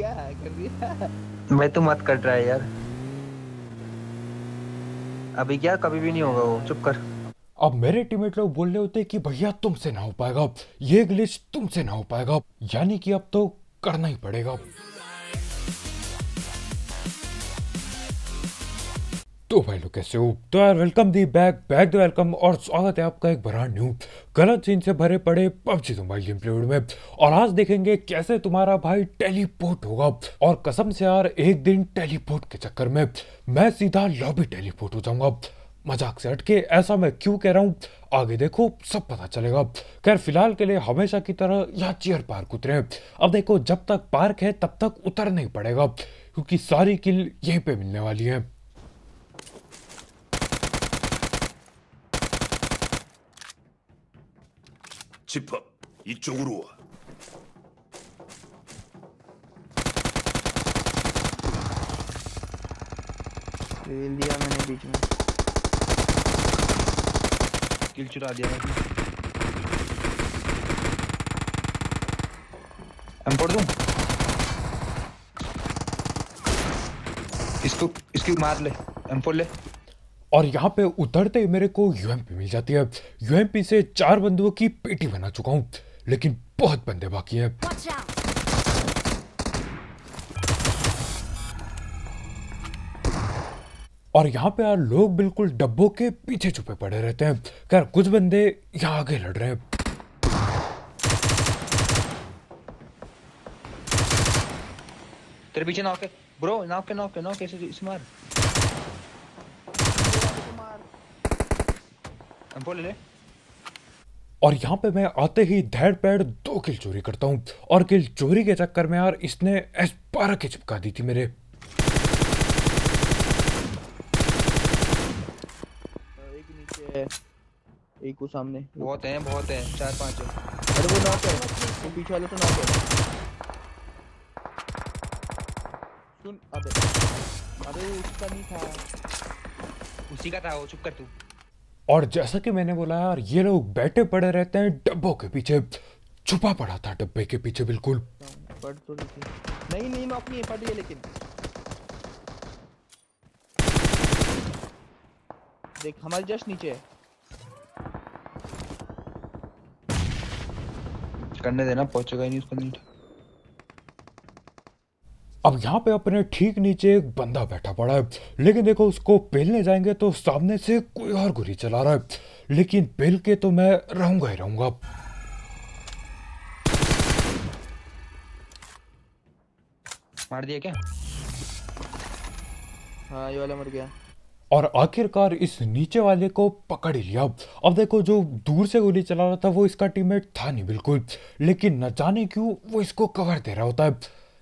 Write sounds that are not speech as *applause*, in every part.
क्या कर दिया मैं तो मत कट रहा है यार अभी क्या कभी भी नहीं होगा वो चुप कर अब मेरे टीममेट लोग बोल रहे होते कि भैया तुमसे ना हो पाएगा ये ग्लिच तुमसे ना हो पाएगा यानी कि अब तो करना ही पड़ेगा तो भाई लोग कैसे हो तो यार welcome the back back the welcome और स्वागत है आपका एक बड़ा न्यू गलत सीन से भरे पड़े पबजी मोबाइल गेम प्लेवर्ड में और आज देखेंगे कैसे तुम्हारा भाई टेलीपोर्ट होगा और कसम से यार एक दिन टेलीपोर्ट के चक्कर में मैं सीधा लॉबी टेलीपोर्ट हो जाऊंगा मजाक से हटके ऐसा मैं क्यों कह रहा हूँ आगे देखो सब पता चलेगा खैर फिलहाल के लिए हमेशा की तरह यहाँ चेयर पार्क उतरे अब देखो जब तक पार्क है तब तक उतर नहीं पड़ेगा क्योंकि सारी किल यहीं पे मिलने वाली है 집합 이쪽으로 와. दिया मैंने 비중. में किल चुरा दिया इसको इसकी मार ले एम फोर ले और यहाँ पे उतरते ही मेरे को यूएमपी मिल जाती है यूएमपी से चार बंदुओं की पेटी बना चुका हूँ लेकिन बहुत बंदे बाकी हैं और यहाँ पे यार लोग बिल्कुल डब्बों के पीछे छुपे पड़े रहते हैं खैर कुछ बंदे यहाँ आगे लड़ रहे हैं तेरे पीछे नौके ब्रो नौके नौके नौके इसे इस मार को ले ले और यहाँ पे मैं आते ही धैड़ पैड़ दो किल चोरी करता हूँ और किल चोरी के चक्कर में यार इसने एस बारह की चिपका दी थी मेरे हाँ, एक नीचे एक को सामने बहुत हैं बहुत हैं चार पांच है अरे वो नॉक है वो पीछे वाले तो नॉक है सुन अबे अबे उसका नहीं था उसी का था वो चुप कर तू और जैसा कि मैंने बोला यार ये लोग बैठे पड़े रहते हैं डब्बों के पीछे छुपा पड़ा था डब्बे के पीछे बिल्कुल तो नहीं नहीं मैं अपनी लेकिन देख हमारे जस्ट नीचे करने देना पहुंचेगा ही नहीं उसको अब यहाँ पे अपने ठीक नीचे एक बंदा बैठा पड़ा है लेकिन देखो उसको पेलने जाएंगे तो सामने से कोई और गोली चला रहा है लेकिन पेल के तो मैं रहूंगा ही रहूंगा मार दिया क्या हाँ ये वाला मर गया और आखिरकार इस नीचे वाले को पकड़ ही लिया अब देखो जो दूर से गोली चला रहा था वो इसका टीममेट था नहीं बिल्कुल लेकिन न जाने क्यों वो इसको कवर दे रहा होता है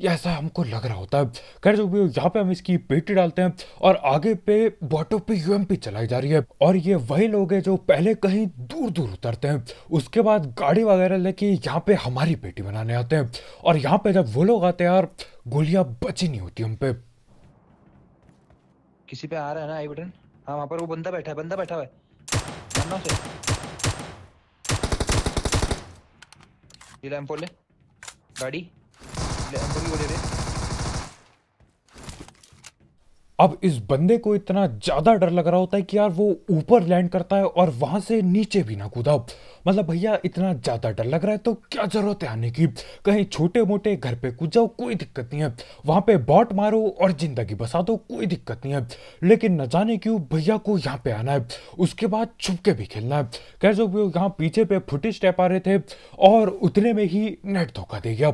ये ऐसा हमको लग रहा होता है खैर जो भी यहाँ पे हम इसकी बेटी डालते हैं और आगे पे बॉटो पे यूएमपी चलाई जा रही है और ये वही लोग हैं जो पहले कहीं दूर दूर उतरते हैं उसके बाद गाड़ी वगैरह लेके यहाँ पे हमारी बेटी बनाने आते हैं और यहाँ पे जब वो लोग आते हैं यार गोलियां बची नहीं होती हम पे किसी पे आ रहा है ना आई बटन हाँ वहाँ पर वो बंदा बैठा है बंदा बैठा हुआ है ये ले गाड़ी अब इस बंदे को इतना ज़्यादा डर लग रहा होता है कि यार वो ऊपर लैंड करता है और वहां से नीचे भी ना कूदा मतलब भैया इतना ज़्यादा डर लग रहा है तो क्या ज़रूरत है आने की कहीं छोटे मोटे घर पे कूद जाओ कोई दिक्कत नहीं है वहां पे बॉट मारो और ज़िंदगी बसा दो कोई दिक्कत नहीं है लेकिन न जाने क्यों भैया को यहाँ पे आना है उसके बाद छुप के भी खेलना है कह सकते यहाँ पीछे पे फुटेज स्टेप आ रहे थे और उतने में ही नेट धोखा दे गया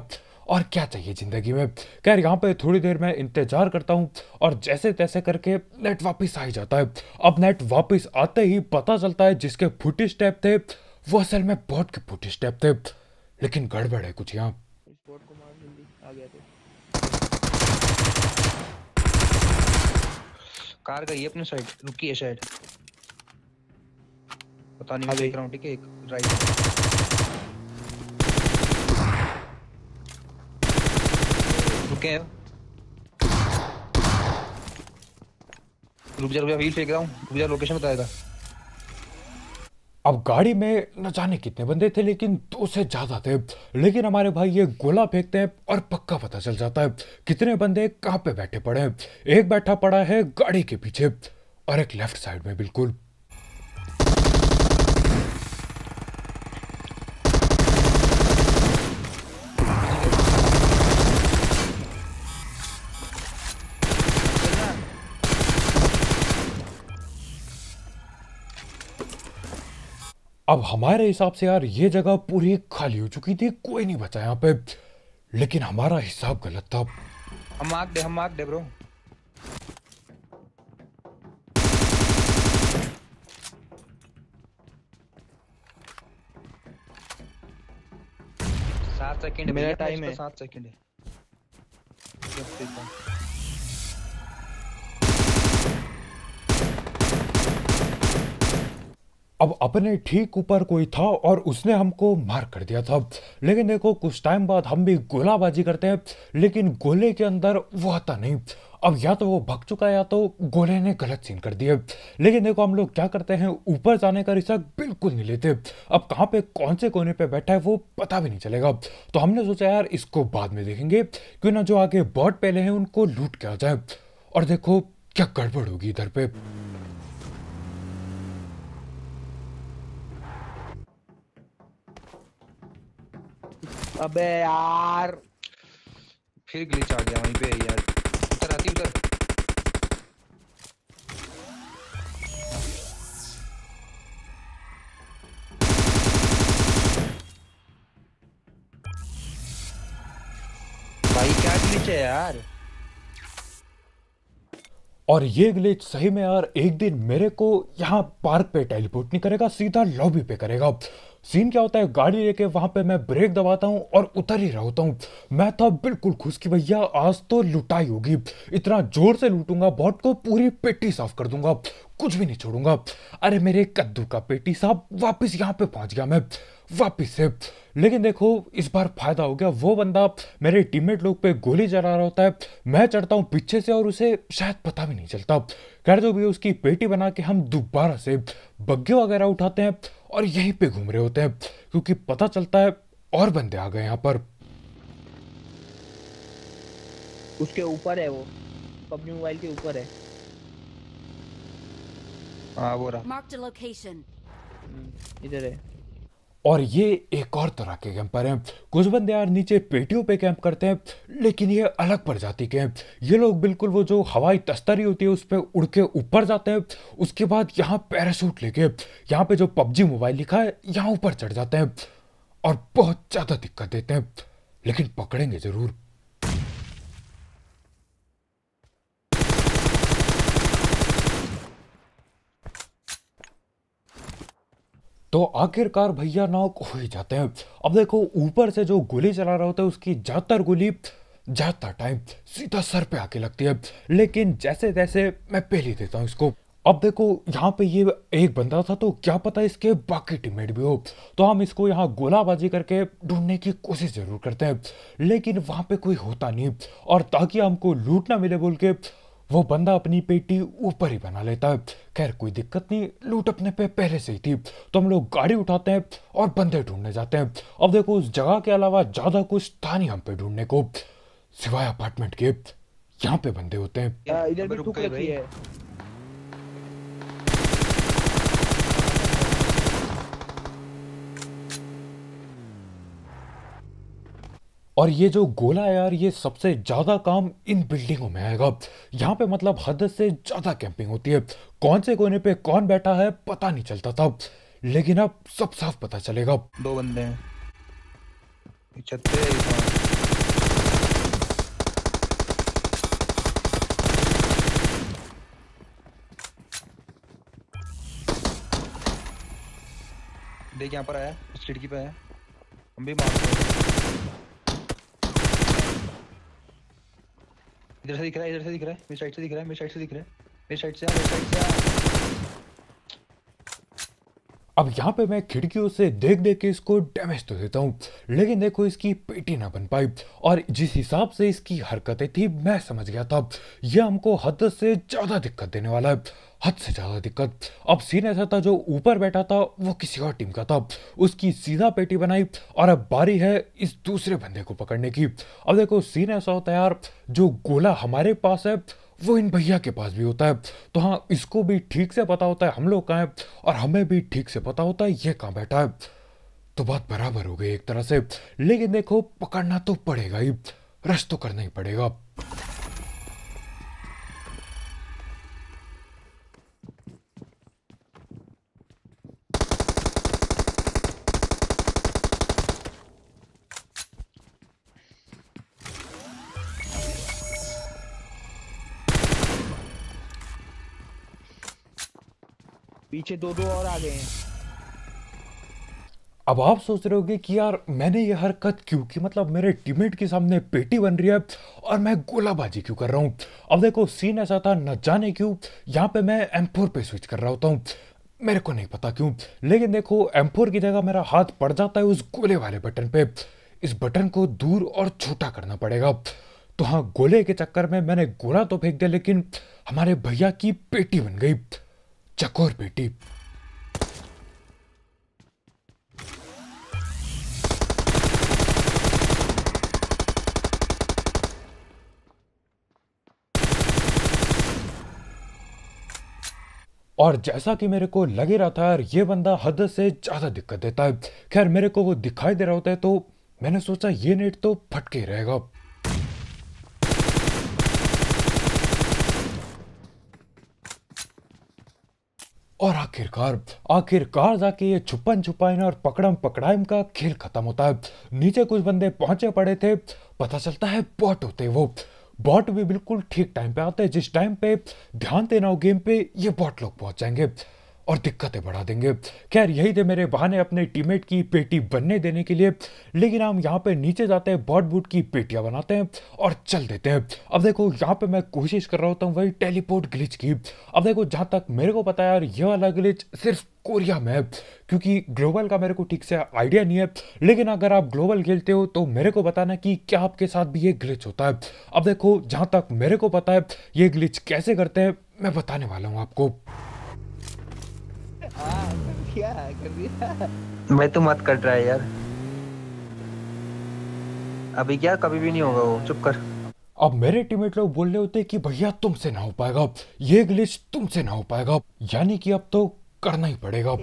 और क्या चाहिए ज़िंदगी में खैर यहाँ पे थोड़ी देर में इंतज़ार करता हूँ और जैसे तैसे करके नेट वापस आ ही जाता है अब नेट वापस आते ही पता चलता है जिसके फुटी स्टेप थे वो असल में बॉट के फुटी स्टेप थे लेकिन गड़बड़ है कुछ यहाँ कार गई अपने साइड रुकी है शायद पता नहीं मैं देख रहा हूँ ठीक है एक राइट कैब रुक जा रुक जा व्हील फेंक रहा हूँ रुक जा लोकेशन बताएगा अब गाड़ी में न जाने कितने बंदे थे लेकिन दो से ज़्यादा थे लेकिन हमारे भाई ये गोला फेंकते हैं और पक्का पता चल जाता है कितने बंदे कहाँ पे बैठे पड़े हैं एक बैठा पड़ा है गाड़ी के पीछे और एक लेफ्ट साइड में बिल्कुल अब हमारे हिसाब से यार ये जगह पूरी खाली हो चुकी थी कोई नहीं बचा यहाँ पे लेकिन हमारा हिसाब गलत था हम आग दे हम आग दे ब्रो सात सेकंड मेरा टाइम है सात सेकंड है अब अपने ठीक ऊपर कोई था और उसने हमको मार कर दिया था लेकिन देखो कुछ टाइम बाद हम भी गोलाबाजी करते हैं लेकिन गोले के अंदर वो आता नहीं अब या तो वो भग चुका है या तो गोले ने गलत सीन कर दिया लेकिन देखो हम लोग क्या करते हैं ऊपर जाने का रिश्ता बिल्कुल नहीं लेते अब कहाँ पे कौन से कोने पे बैठा है वो पता भी नहीं चलेगा तो हमने सोचा यार इसको बाद में देखेंगे क्यों ना जो आगे बर्ड पहले हैं उनको लूट के आ जाए और देखो क्या गड़बड़ होगी इधर पे अबे यार फिर ग्लिच आ गया वहीं पे यार उतर आती उतर भाई क्या ग्लिच है यार और ये ग्लिच सही में यार एक दिन मेरे को यहाँ पार्क पे टेलीपोर्ट नहीं करेगा सीधा लॉबी पे करेगा सीन क्या होता है गाड़ी लेके वहां पे मैं ब्रेक दबाता हूँ और उतर ही रहा होता हूँ मैं था बिल्कुल खुश कि भैया आज तो लुटाई होगी इतना जोर से लूटूंगा बॉट को पूरी पेटी साफ कर दूंगा कुछ भी नहीं छोड़ूंगा अरे मेरे कद्दू का पेटी साहब वापस यहाँ पे पहुंच गया मैं वापिस से लेकिन देखो इस बार फायदा हो गया वो बंदा मेरे टीममेट लोग पे गोली चला रहा होता है मैं चढ़ता हूँ पीछे से और उसे शायद पता भी नहीं चलता खैर जो भी उसकी पेटी बना के हम दोबारा से बग्घे वगैरह उठाते हैं और यहीं पे घूम रहे होते हैं क्योंकि पता चलता है और बंदे आ गए यहाँ पर उसके ऊपर है वो अपने मोबाइल के ऊपर है हाँ वो रहा मार्क द लोकेशन इधर है और ये एक और तरह के कैंपर हैं कुछ बंदे यार नीचे पेटियों पे कैंप करते हैं लेकिन ये अलग प्रजाति के हैं ये लोग बिल्कुल वो जो हवाई तस्तरी होती है उस पर उड़ के ऊपर जाते हैं उसके बाद यहाँ पैरासूट लेके यहाँ पे जो पबजी मोबाइल लिखा है यहाँ ऊपर चढ़ जाते हैं और बहुत ज़्यादा दिक्कत देते हैं लेकिन पकड़ेंगे ज़रूर तो आखिरकार भैया नाक हो ही जाते हैं अब देखो ऊपर से जो गोली चला रहा होता है उसकी ज़्यादातर गोली ज़्यादा टाइम सीधा सर पे आके लगती है लेकिन जैसे तैसे मैं पहले देता हूँ इसको अब देखो यहाँ पे ये एक बंदा था तो क्या पता इसके बाकी टीममेट भी हो तो हम इसको यहाँ गोलाबाजी करके ढूंढने की कोशिश जरूर करते हैं लेकिन वहाँ पे कोई होता नहीं और ताकि हमको लूट ना मिले बोल के वो बंदा अपनी पेटी ऊपर ही बना लेता है खैर कोई दिक्कत नहीं लूट अपने पे पहले से ही थी तो हम लोग गाड़ी उठाते हैं और बंदे ढूंढने जाते हैं अब देखो उस जगह के अलावा ज़्यादा कुछ था नहीं हम पे ढूंढने को सिवाय अपार्टमेंट के यहाँ पे बंदे होते हैं और ये जो गोला यार ये सबसे ज़्यादा काम इन बिल्डिंगों में आएगा यहाँ पे मतलब हद से ज़्यादा कैंपिंग होती है कौन से कोने पे कौन बैठा है पता नहीं चलता था लेकिन अब सब साफ पता चलेगा दो बंदे हैं देख यहाँ पर आया उस खिड़की पे आया हम भी मार इधर से दिख रहा है इधर से दिख रहा है मेरी साइड से दिख रहा है मेरी साइड से दिख रहा है मेरी साइड से आ मेरी साइड से आ अब यहाँ पे मैं खिड़कियों से देख देख के इसको डैमेज तो देता हूँ लेकिन देखो इसकी पेटी ना बन पाई और जिस हिसाब से इसकी हरकतें थी मैं समझ गया था यह हमको हद से ज़्यादा दिक्कत देने वाला है हद से ज़्यादा दिक्कत अब सीन ऐसा था जो ऊपर बैठा था वो किसी और टीम का था उसकी सीधा पेटी बनाई और अब बारी है इस दूसरे बंदे को पकड़ने की अब देखो सीन ऐसा होता है यार जो गोला हमारे पास है वो इन भैया के पास भी होता है तो हाँ इसको भी ठीक से पता होता है हम लोग कहाँ हैं और हमें भी ठीक से पता होता है ये कहाँ बैठा है तो बात बराबर हो गई एक तरह से लेकिन देखो पकड़ना तो पड़ेगा ही रश तो करना ही पड़ेगा पीछे दो दो और आ गए हैं अब आप सोच रहे होगे कि यार मैंने ये हरकत क्यों की मतलब मेरे टीममेट के सामने पेटी बन रही है और मैं गोलाबाजी क्यों कर रहा हूँ अब देखो सीन ऐसा था न जाने क्यों यहाँ पे मैं एम पे स्विच कर रहा होता हूँ मेरे को नहीं पता क्यों लेकिन देखो एम की जगह मेरा हाथ पड़ जाता है उस गोले वाले बटन पे इस बटन को दूर और छोटा करना पड़ेगा तो हाँ गोले के चक्कर में मैंने गोला तो फेंक दिया लेकिन हमारे भैया की पेटी बन गई चकोर बेटी और जैसा कि मेरे को लग ही रहा था यार ये बंदा हद से ज़्यादा दिक्कत देता है खैर मेरे को वो दिखाई दे रहा होता है तो मैंने सोचा ये नेट तो फटके रहेगा और आखिरकार आखिरकार जाके ये छुपन छुपाइन और पकड़म पकड़ाइम का खेल खत्म होता है नीचे कुछ बंदे पहुंचे पड़े थे पता चलता है बॉट होते वो बॉट भी बिल्कुल ठीक टाइम पे आते हैं जिस टाइम पे ध्यान देना हो गेम पे ये बॉट लोग पहुंच जाएंगे और दिक्कतें बढ़ा देंगे खैर यही थे मेरे बहाने अपने टीममेट की पेटी बनने देने के लिए लेकिन हम यहाँ पे नीचे जाते हैं बॉट बूट की पेटियाँ बनाते हैं और चल देते हैं अब देखो यहाँ पे मैं कोशिश कर रहा होता हूँ वही टेलीपोर्ट ग्लिच की अब देखो जहाँ तक मेरे को पता है यार ये वाला ग्लिच सिर्फ कोरिया में क्योंकि ग्लोबल का मेरे को ठीक से आइडिया नहीं है लेकिन अगर आप ग्लोबल खेलते हो तो मेरे को बताना कि क्या आपके साथ भी ये ग्लिच होता है अब देखो जहाँ तक मेरे को पता है ये ग्लिच कैसे करते हैं मैं बताने वाला हूँ आपको क्या मैं तो मत कट रहा है यार अभी क्या कभी भी नहीं होगा वो चुप कर अब मेरे टीममेट लोग बोल रहे होते कि भैया तुमसे ना हो पाएगा ये ग्लिच तुमसे ना हो पाएगा यानी कि अब तो करना ही पड़ेगा अब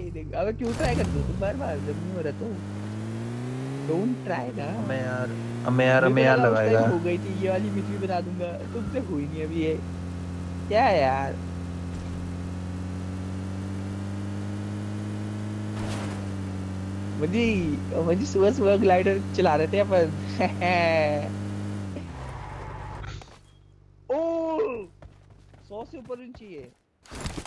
क्यों ट्राई कर दो तुम बार बार जब नहीं हो रहा तो डोंट ट्राई ना मैं यार मैं यार मैं यार लगाएगा हो गई थी ये वाली मिट्टी बना दूंगा तुमसे हुई नहीं अभी ये क्या यार मुझे मुझे सुबह सुबह ग्लाइडर चला रहे थे अपन *laughs* ओ सौ से ऊपर है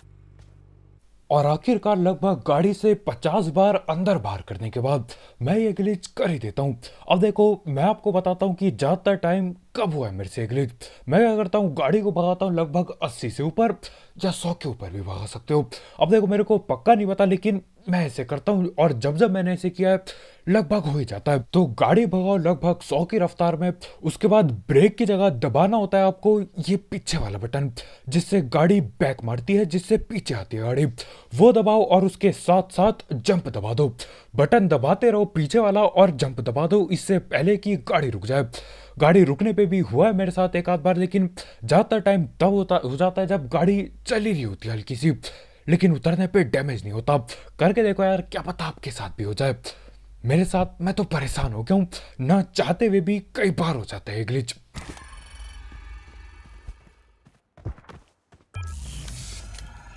और आखिरकार लगभग गाड़ी से 50 बार अंदर बाहर करने के बाद मैं ये ग्लिच कर ही देता हूँ अब देखो मैं आपको बताता हूँ कि ज़्यादातर टाइम कब हुआ है मेरे से ग्लिच मैं क्या करता हूँ गाड़ी को भगाता हूँ लगभग 80 से ऊपर या 100 के ऊपर भी भगा सकते हो अब देखो मेरे को पक्का नहीं पता लेकिन मैं ऐसे करता हूँ और जब जब मैंने ऐसे किया है लगभग हो ही जाता है तो गाड़ी भगाओ लगभग सौ की रफ्तार में उसके बाद ब्रेक की जगह दबाना होता है आपको ये पीछे वाला बटन जिससे गाड़ी बैक मारती है जिससे पीछे आती है गाड़ी वो दबाओ और उसके साथ साथ जंप दबा दो बटन दबाते रहो पीछे वाला और जंप दबा दो इससे पहले कि गाड़ी रुक जाए गाड़ी रुकने पे भी हुआ है मेरे साथ एक आध बार लेकिन ज़्यादातर टाइम तब होता हो जाता है जब गाड़ी चली रही होती है हल्की सी लेकिन उतरने पे डैमेज नहीं होता करके देखो यार क्या पता आपके साथ भी हो जाए मेरे साथ मैं तो परेशान हो गया हूँ ना चाहते हुए भी कई बार हो जाता है ग्लिच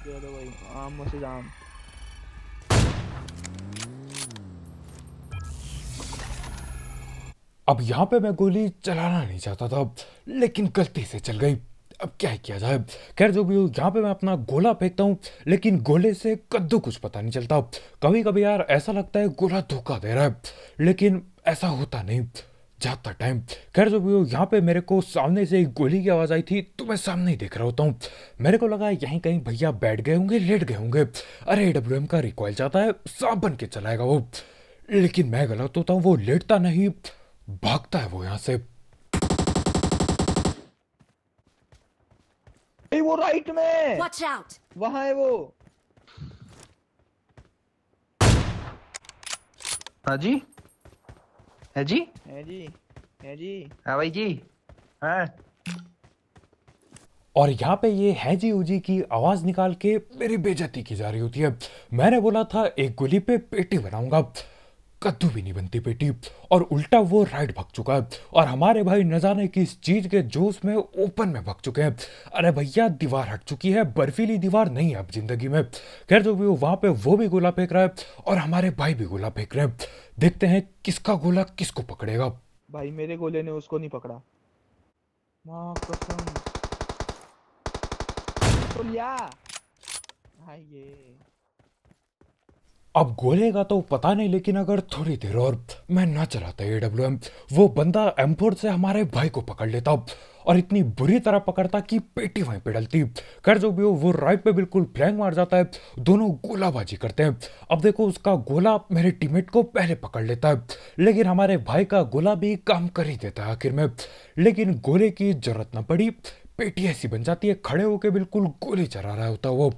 तो अब यहाँ पे मैं गोली चलाना नहीं चाहता था लेकिन गलती से चल गई अब क्या किया जाए खैर जो भी हो यहाँ पे मैं अपना गोला फेंकता हूँ लेकिन गोले से कद्दू कुछ पता नहीं चलता कभी कभी यार ऐसा लगता है गोला धोखा दे रहा है लेकिन ऐसा होता नहीं जाता टाइम खैर जो भी हो यहाँ पे मेरे को सामने से एक गोली की आवाज़ आई थी तो मैं सामने ही देख रहा होता हूँ मेरे को लगा यहीं कहीं भैया बैठ गए होंगे लेट गए होंगे अरे डब्ल्यू एम का रिकॉयल जाता है सांप बन के चलाएगा वो लेकिन मैं गलत होता हूँ वो लेटता नहीं भागता है वो यहाँ से ए, वो राइट में वॉच आउट वहां है वो हाँ जी है जी है जी है जी हाँ भाई जी हाँ और यहाँ पे ये है जी उजी की आवाज़ निकाल के मेरी बेजती की जा रही होती है मैंने बोला था एक गोली पे पेटी बनाऊंगा कद्दू भी नहीं बनती बेटी और उल्टा वो राइट भग चुका है और हमारे भाई न जाने किस चीज़ के जोश में ओपन में भग चुके हैं अरे भैया दीवार हट चुकी है बर्फीली दीवार नहीं है अब जिंदगी में खैर जो भी हो वहां पे वो भी गोला फेंक रहा है और हमारे भाई भी गोला फेंक रहे हैं देखते हैं किसका गोला किसको पकड़ेगा भाई मेरे गोले ने उसको नहीं पकड़ा कसम तो लिया हाँ ये अब गोलेगा तो पता नहीं लेकिन अगर थोड़ी देर और मैं ना चलाता ए डब्ल्यू एम वो बंदा एम फोर से हमारे भाई को पकड़ लेता और इतनी बुरी तरह पकड़ता कि पेटी वहीं पे डलती कर जो भी हो वो राइट पे बिल्कुल फ्लैंग मार जाता है दोनों गोलाबाजी करते हैं अब देखो उसका गोला मेरे टीममेट को पहले पकड़ लेता है लेकिन हमारे भाई का गोला भी काम कर ही देता है आखिर में लेकिन गोले की जरूरत ना पड़ी पेटी ऐसी बन जाती है खड़े होके बिल्कुल गोली चला रहा होता है वो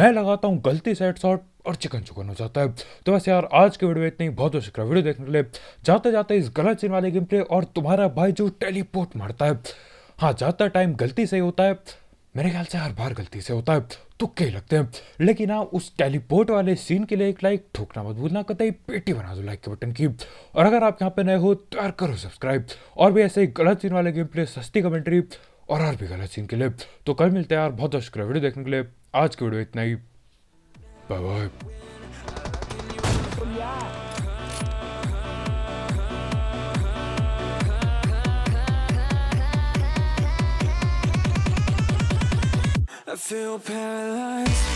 मैं लगाता हूँ गलती से हेड शॉट और चिकन चुकन हो जाता है तो बस यार आज के वीडियो में इतनी बहुत बहुत शुक्रिया वीडियो देखने के लिए जाते जाते इस गलत सीन वाले गेम प्ले और तुम्हारा भाई जो टेलीपोर्ट मारता है हाँ ज़्यादातर टाइम गलती से होता है मेरे ख्याल से हर बार गलती से होता है तुक्के लगते हैं लेकिन हाँ उस टेलीपोर्ट वाले सीन के लिए एक लाइक ठोकना मत भूलना कत पेटी बना दो लाइक के बटन की और अगर आप यहाँ पे नए हो तो यार करो सब्सक्राइब और भी ऐसे गलत सीन वाले गेम प्ले सस्ती कमेंट्री और हर भी गलत सीन के लिए तो कल मिलते हैं यार बहुत बहुत शुक्रिया वीडियो देखने के लिए आज की वीडियो इतना ही Bye bye. I feel paralyzed